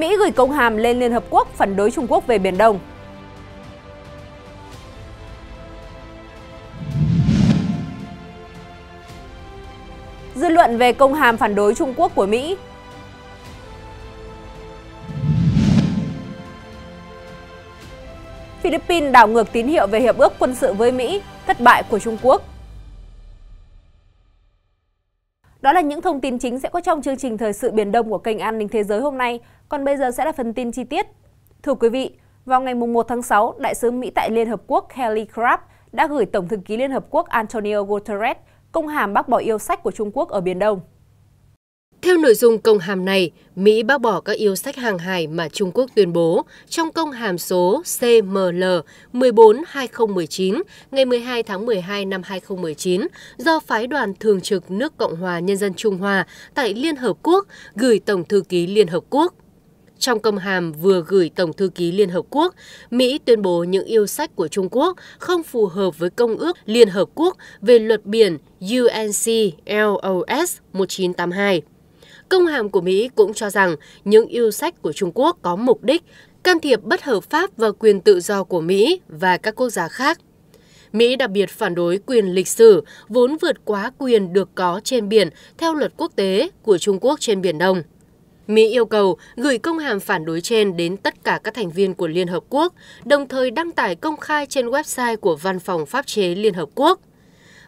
Mỹ gửi công hàm lên Liên Hợp Quốc phản đối Trung Quốc về Biển Đông. Dư luận về công hàm phản đối Trung Quốc của Mỹ Philippines đảo ngược tín hiệu về hiệp ước quân sự với Mỹ, thất bại của Trung Quốc đó là những thông tin chính sẽ có trong chương trình Thời sự Biển Đông của kênh An ninh Thế giới hôm nay. Còn bây giờ sẽ là phần tin chi tiết. Thưa quý vị, vào ngày 1 tháng 6, Đại sứ Mỹ tại Liên Hợp Quốc Kelly Craft đã gửi Tổng thư ký Liên Hợp Quốc Antonio Guterres công hàm bác bỏ yêu sách của Trung Quốc ở Biển Đông. Theo nội dung công hàm này, Mỹ bác bỏ các yêu sách hàng hải mà Trung Quốc tuyên bố trong công hàm số CML 14-2019 ngày 12 tháng 12 năm 2019 do Phái đoàn Thường trực nước Cộng hòa Nhân dân Trung Hoa tại Liên Hợp Quốc gửi Tổng Thư ký Liên Hợp Quốc. Trong công hàm vừa gửi Tổng Thư ký Liên Hợp Quốc, Mỹ tuyên bố những yêu sách của Trung Quốc không phù hợp với Công ước Liên Hợp Quốc về luật biển UNCLOS 1982. Công hàm của Mỹ cũng cho rằng những yêu sách của Trung Quốc có mục đích can thiệp bất hợp pháp vào quyền tự do của Mỹ và các quốc gia khác. Mỹ đặc biệt phản đối quyền lịch sử vốn vượt quá quyền được có trên biển theo luật quốc tế của Trung Quốc trên Biển Đông. Mỹ yêu cầu gửi công hàm phản đối trên đến tất cả các thành viên của Liên Hợp Quốc, đồng thời đăng tải công khai trên website của Văn phòng Pháp chế Liên Hợp Quốc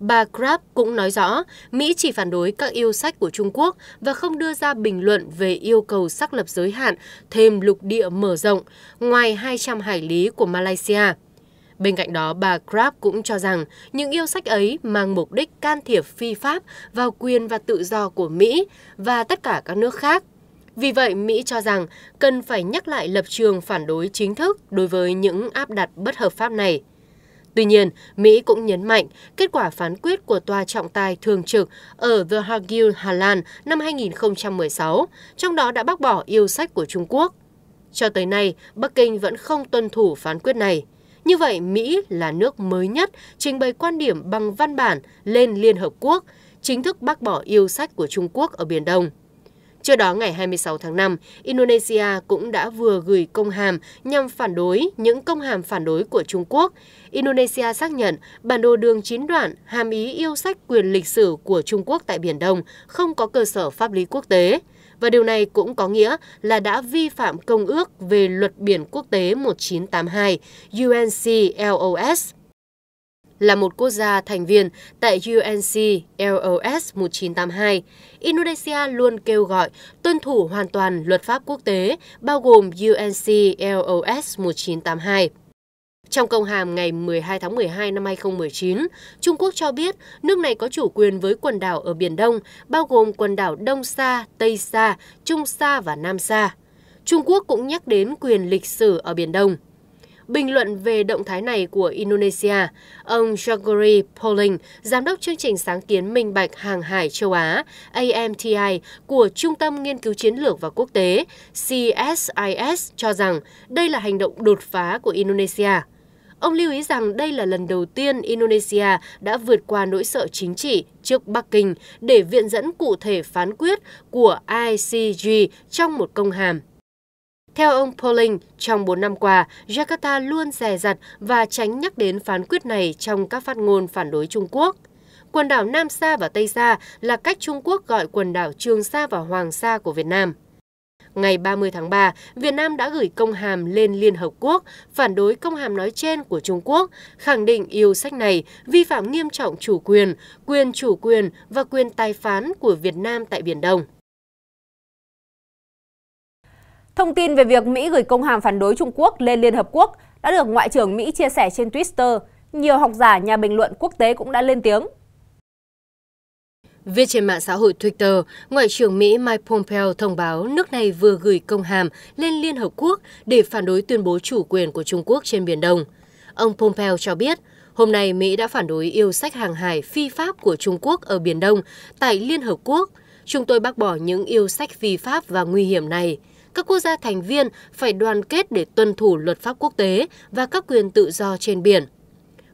bà Grab cũng nói rõ Mỹ chỉ phản đối các yêu sách của Trung Quốc và không đưa ra bình luận về yêu cầu xác lập giới hạn thêm lục địa mở rộng ngoài 200 hải lý của Malaysia. Bên cạnh đó, bà Grab cũng cho rằng những yêu sách ấy mang mục đích can thiệp phi pháp vào quyền và tự do của Mỹ và tất cả các nước khác. Vì vậy, Mỹ cho rằng cần phải nhắc lại lập trường phản đối chính thức đối với những áp đặt bất hợp pháp này. Tuy nhiên, Mỹ cũng nhấn mạnh kết quả phán quyết của tòa trọng tài thường trực ở The Hague, Hà Lan năm 2016, trong đó đã bác bỏ yêu sách của Trung Quốc. Cho tới nay, Bắc Kinh vẫn không tuân thủ phán quyết này. Như vậy, Mỹ là nước mới nhất trình bày quan điểm bằng văn bản lên Liên Hợp Quốc, chính thức bác bỏ yêu sách của Trung Quốc ở Biển Đông. Trước đó ngày 26 tháng 5, Indonesia cũng đã vừa gửi công hàm nhằm phản đối những công hàm phản đối của Trung Quốc. Indonesia xác nhận bản đồ đường chín đoạn hàm ý yêu sách quyền lịch sử của Trung Quốc tại Biển Đông không có cơ sở pháp lý quốc tế. Và điều này cũng có nghĩa là đã vi phạm Công ước về Luật Biển Quốc tế 1982 UNCLOS là một quốc gia thành viên tại UNC LOS 1982, Indonesia luôn kêu gọi tuân thủ hoàn toàn luật pháp quốc tế, bao gồm UNC LOS 1982. Trong công hàm ngày 12 tháng 12 năm 2019, Trung Quốc cho biết nước này có chủ quyền với quần đảo ở Biển Đông, bao gồm quần đảo Đông Sa, Tây Sa, Trung Sa và Nam Sa. Trung Quốc cũng nhắc đến quyền lịch sử ở Biển Đông. Bình luận về động thái này của Indonesia, ông Jagori Poling, giám đốc chương trình sáng kiến minh bạch hàng hải châu Á AMTI của Trung tâm Nghiên cứu Chiến lược và Quốc tế CSIS cho rằng đây là hành động đột phá của Indonesia. Ông lưu ý rằng đây là lần đầu tiên Indonesia đã vượt qua nỗi sợ chính trị trước Bắc Kinh để viện dẫn cụ thể phán quyết của ICJ trong một công hàm theo ông Pauling, trong 4 năm qua, Jakarta luôn dè dặt và tránh nhắc đến phán quyết này trong các phát ngôn phản đối Trung Quốc. Quần đảo Nam Sa và Tây Sa là cách Trung Quốc gọi quần đảo Trường Sa và Hoàng Sa của Việt Nam. Ngày 30 tháng 3, Việt Nam đã gửi công hàm lên Liên Hợp Quốc phản đối công hàm nói trên của Trung Quốc, khẳng định yêu sách này vi phạm nghiêm trọng chủ quyền, quyền chủ quyền và quyền tài phán của Việt Nam tại Biển Đông. Thông tin về việc Mỹ gửi công hàm phản đối Trung Quốc lên Liên Hợp Quốc đã được Ngoại trưởng Mỹ chia sẻ trên Twitter. Nhiều học giả, nhà bình luận quốc tế cũng đã lên tiếng. Viết trên mạng xã hội Twitter, Ngoại trưởng Mỹ Mike Pompeo thông báo nước này vừa gửi công hàm lên Liên Hợp Quốc để phản đối tuyên bố chủ quyền của Trung Quốc trên Biển Đông. Ông Pompeo cho biết, hôm nay Mỹ đã phản đối yêu sách hàng hải phi pháp của Trung Quốc ở Biển Đông tại Liên Hợp Quốc. Chúng tôi bác bỏ những yêu sách phi pháp và nguy hiểm này các quốc gia thành viên phải đoàn kết để tuân thủ luật pháp quốc tế và các quyền tự do trên biển.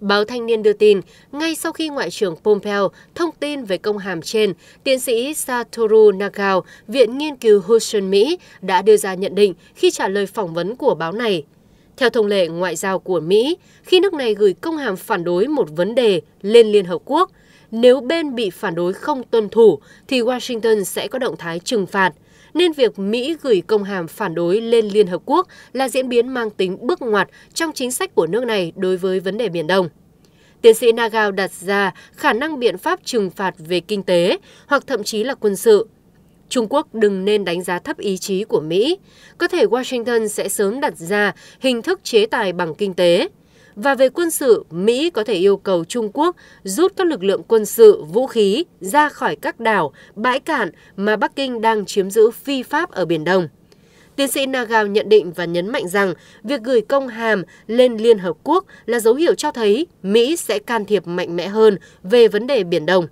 Báo Thanh niên đưa tin, ngay sau khi Ngoại trưởng Pompeo thông tin về công hàm trên, tiến sĩ Satoru Nagao, Viện Nghiên cứu Hudson Mỹ, đã đưa ra nhận định khi trả lời phỏng vấn của báo này. Theo thông lệ ngoại giao của Mỹ, khi nước này gửi công hàm phản đối một vấn đề lên Liên Hợp Quốc, nếu bên bị phản đối không tuân thủ thì Washington sẽ có động thái trừng phạt – nên việc Mỹ gửi công hàm phản đối lên Liên Hợp Quốc là diễn biến mang tính bước ngoặt trong chính sách của nước này đối với vấn đề Biển Đông. Tiến sĩ Nagao đặt ra khả năng biện pháp trừng phạt về kinh tế hoặc thậm chí là quân sự. Trung Quốc đừng nên đánh giá thấp ý chí của Mỹ. Có thể Washington sẽ sớm đặt ra hình thức chế tài bằng kinh tế. Và về quân sự, Mỹ có thể yêu cầu Trung Quốc rút các lực lượng quân sự, vũ khí ra khỏi các đảo, bãi cạn mà Bắc Kinh đang chiếm giữ phi pháp ở Biển Đông. Tiến sĩ Nagao nhận định và nhấn mạnh rằng việc gửi công hàm lên Liên Hợp Quốc là dấu hiệu cho thấy Mỹ sẽ can thiệp mạnh mẽ hơn về vấn đề Biển Đông.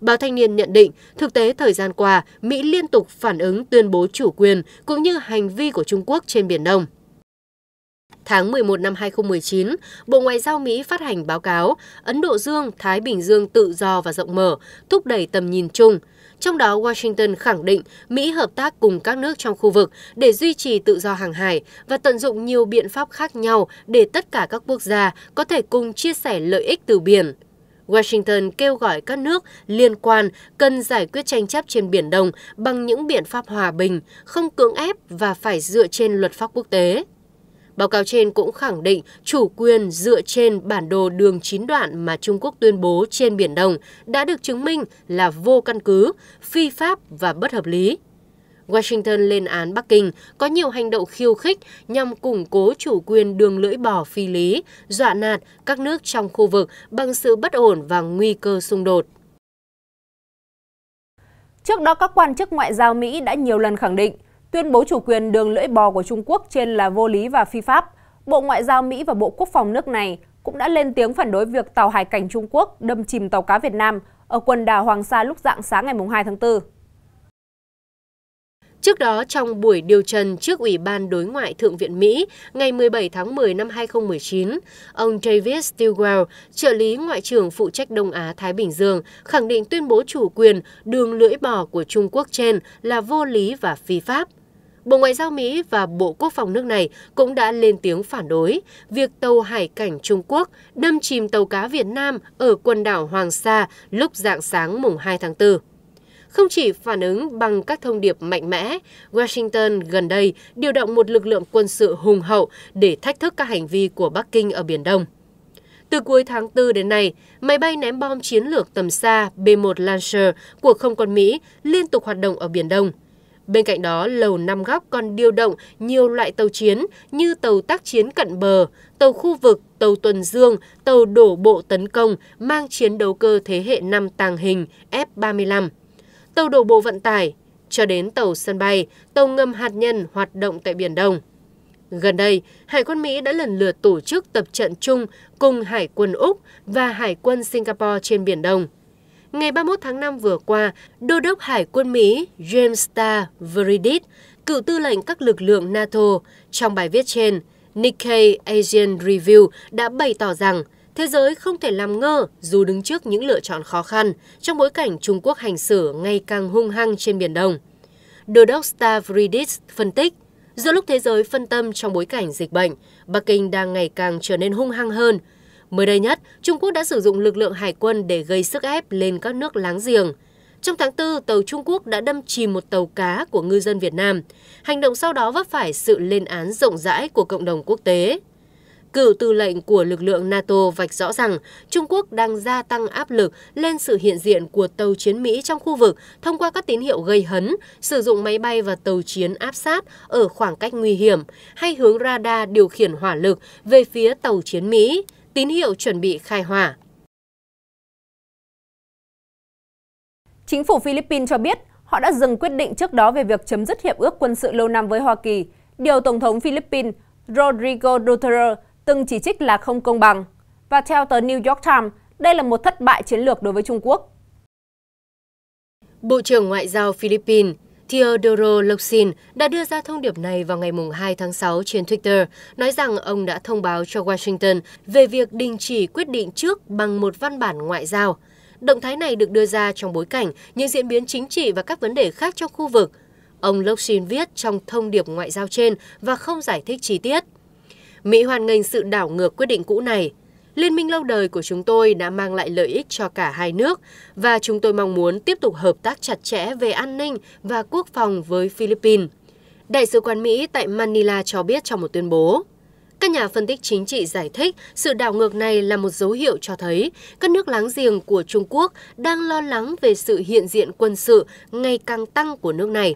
Báo Thanh niên nhận định, thực tế thời gian qua, Mỹ liên tục phản ứng tuyên bố chủ quyền cũng như hành vi của Trung Quốc trên Biển Đông tháng 11 năm 2019, Bộ Ngoại giao Mỹ phát hành báo cáo Ấn Độ Dương, Thái Bình Dương tự do và rộng mở, thúc đẩy tầm nhìn chung. Trong đó, Washington khẳng định Mỹ hợp tác cùng các nước trong khu vực để duy trì tự do hàng hải và tận dụng nhiều biện pháp khác nhau để tất cả các quốc gia có thể cùng chia sẻ lợi ích từ biển, Washington kêu gọi các nước liên quan cần giải quyết tranh chấp trên Biển Đông bằng những biện pháp hòa bình, không cưỡng ép và phải dựa trên luật pháp quốc tế. Báo cáo trên cũng khẳng định chủ quyền dựa trên bản đồ đường chín đoạn mà Trung Quốc tuyên bố trên Biển Đông đã được chứng minh là vô căn cứ, phi pháp và bất hợp lý. Washington lên án Bắc Kinh có nhiều hành động khiêu khích nhằm củng cố chủ quyền đường lưỡi bò phi lý, dọa nạt các nước trong khu vực bằng sự bất ổn và nguy cơ xung đột. Trước đó, các quan chức ngoại giao Mỹ đã nhiều lần khẳng định tuyên bố chủ quyền đường lưỡi bò của Trung Quốc trên là vô lý và phi pháp. Bộ Ngoại giao Mỹ và Bộ Quốc phòng nước này cũng đã lên tiếng phản đối việc tàu hải cảnh Trung Quốc đâm chìm tàu cá Việt Nam ở quần đảo Hoàng Sa lúc dạng sáng ngày 2 tháng 4. Trước đó, trong buổi điều trần trước Ủy ban Đối ngoại Thượng viện Mỹ ngày 17 tháng 10 năm 2019, ông David Stilwell, trợ lý Ngoại trưởng phụ trách Đông Á-Thái Bình Dương, khẳng định tuyên bố chủ quyền đường lưỡi bò của Trung Quốc trên là vô lý và phi pháp. Bộ Ngoại giao Mỹ và Bộ Quốc phòng nước này cũng đã lên tiếng phản đối việc tàu hải cảnh Trung Quốc đâm chìm tàu cá Việt Nam ở quần đảo Hoàng Sa lúc dạng sáng mùng 2 tháng 4. Không chỉ phản ứng bằng các thông điệp mạnh mẽ, Washington gần đây điều động một lực lượng quân sự hùng hậu để thách thức các hành vi của Bắc Kinh ở Biển Đông. Từ cuối tháng 4 đến nay, máy bay ném bom chiến lược tầm xa B-1 Lancer của không quân Mỹ liên tục hoạt động ở Biển Đông – Bên cạnh đó, Lầu Năm Góc còn điều động nhiều loại tàu chiến như tàu tác chiến cận bờ, tàu khu vực, tàu tuần dương, tàu đổ bộ tấn công mang chiến đấu cơ thế hệ 5 tàng hình F-35, tàu đổ bộ vận tải, cho đến tàu sân bay, tàu ngầm hạt nhân hoạt động tại Biển Đông. Gần đây, Hải quân Mỹ đã lần lượt tổ chức tập trận chung cùng Hải quân Úc và Hải quân Singapore trên Biển Đông. Ngày 31 tháng 5 vừa qua, Đô đốc Hải quân Mỹ James Star Veridis, cựu tư lệnh các lực lượng NATO, trong bài viết trên, Nikkei Asian Review đã bày tỏ rằng thế giới không thể làm ngơ dù đứng trước những lựa chọn khó khăn trong bối cảnh Trung Quốc hành xử ngày càng hung hăng trên Biển Đông. Đô đốc Stavridis phân tích, giữa lúc thế giới phân tâm trong bối cảnh dịch bệnh, Bắc Kinh đang ngày càng trở nên hung hăng hơn – Mới đây nhất, Trung Quốc đã sử dụng lực lượng hải quân để gây sức ép lên các nước láng giềng. Trong tháng 4, tàu Trung Quốc đã đâm chìm một tàu cá của ngư dân Việt Nam. Hành động sau đó vấp phải sự lên án rộng rãi của cộng đồng quốc tế. Cựu tư lệnh của lực lượng NATO vạch rõ rằng Trung Quốc đang gia tăng áp lực lên sự hiện diện của tàu chiến Mỹ trong khu vực thông qua các tín hiệu gây hấn, sử dụng máy bay và tàu chiến áp sát ở khoảng cách nguy hiểm hay hướng radar điều khiển hỏa lực về phía tàu chiến Mỹ tín hiệu chuẩn bị khai hỏa. Chính phủ Philippines cho biết họ đã dừng quyết định trước đó về việc chấm dứt hiệp ước quân sự lâu năm với Hoa Kỳ, điều Tổng thống Philippines Rodrigo Duterte từng chỉ trích là không công bằng. Và theo tờ New York Times, đây là một thất bại chiến lược đối với Trung Quốc. Bộ trưởng Ngoại giao Philippines Teodoro Loxin đã đưa ra thông điệp này vào ngày 2 tháng 6 trên Twitter, nói rằng ông đã thông báo cho Washington về việc đình chỉ quyết định trước bằng một văn bản ngoại giao. Động thái này được đưa ra trong bối cảnh những diễn biến chính trị và các vấn đề khác trong khu vực. Ông Loxin viết trong thông điệp ngoại giao trên và không giải thích chi tiết. Mỹ hoàn nghênh sự đảo ngược quyết định cũ này. Liên minh lâu đời của chúng tôi đã mang lại lợi ích cho cả hai nước và chúng tôi mong muốn tiếp tục hợp tác chặt chẽ về an ninh và quốc phòng với Philippines. Đại sứ quán Mỹ tại Manila cho biết trong một tuyên bố. Các nhà phân tích chính trị giải thích sự đảo ngược này là một dấu hiệu cho thấy các nước láng giềng của Trung Quốc đang lo lắng về sự hiện diện quân sự ngày càng tăng của nước này.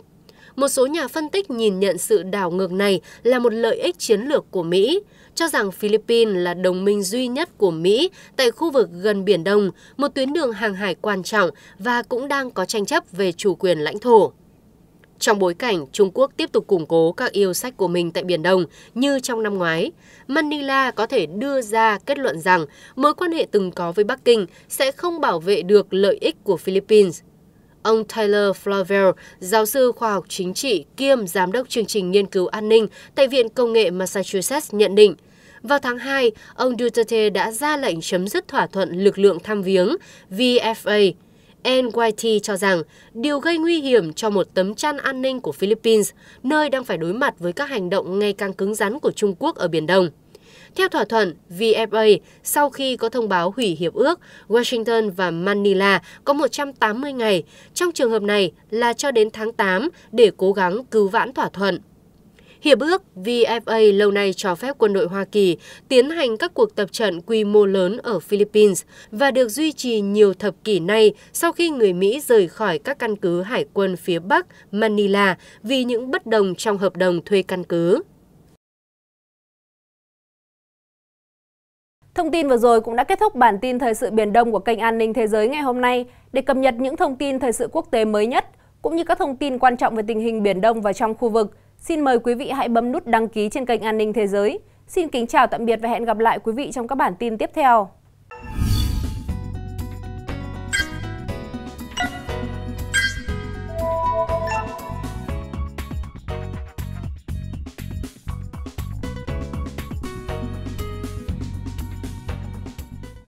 Một số nhà phân tích nhìn nhận sự đảo ngược này là một lợi ích chiến lược của Mỹ, cho rằng Philippines là đồng minh duy nhất của Mỹ tại khu vực gần Biển Đông, một tuyến đường hàng hải quan trọng và cũng đang có tranh chấp về chủ quyền lãnh thổ. Trong bối cảnh Trung Quốc tiếp tục củng cố các yêu sách của mình tại Biển Đông như trong năm ngoái, Manila có thể đưa ra kết luận rằng mối quan hệ từng có với Bắc Kinh sẽ không bảo vệ được lợi ích của Philippines. Ông Tyler Flavel, giáo sư khoa học chính trị kiêm giám đốc chương trình nghiên cứu an ninh tại Viện Công nghệ Massachusetts nhận định – vào tháng 2, ông Duterte đã ra lệnh chấm dứt thỏa thuận lực lượng thăm viếng VFA. NYT cho rằng điều gây nguy hiểm cho một tấm chăn an ninh của Philippines, nơi đang phải đối mặt với các hành động ngày càng cứng rắn của Trung Quốc ở Biển Đông. Theo thỏa thuận VFA, sau khi có thông báo hủy hiệp ước, Washington và Manila có 180 ngày, trong trường hợp này là cho đến tháng 8 để cố gắng cứu vãn thỏa thuận. Hiệp ước VFA lâu nay cho phép quân đội Hoa Kỳ tiến hành các cuộc tập trận quy mô lớn ở Philippines và được duy trì nhiều thập kỷ nay sau khi người Mỹ rời khỏi các căn cứ hải quân phía Bắc Manila vì những bất đồng trong hợp đồng thuê căn cứ. Thông tin vừa rồi cũng đã kết thúc bản tin thời sự Biển Đông của kênh An ninh Thế giới ngày hôm nay. Để cập nhật những thông tin thời sự quốc tế mới nhất, cũng như các thông tin quan trọng về tình hình Biển Đông và trong khu vực, Xin mời quý vị hãy bấm nút đăng ký trên kênh An ninh Thế giới. Xin kính chào tạm biệt và hẹn gặp lại quý vị trong các bản tin tiếp theo.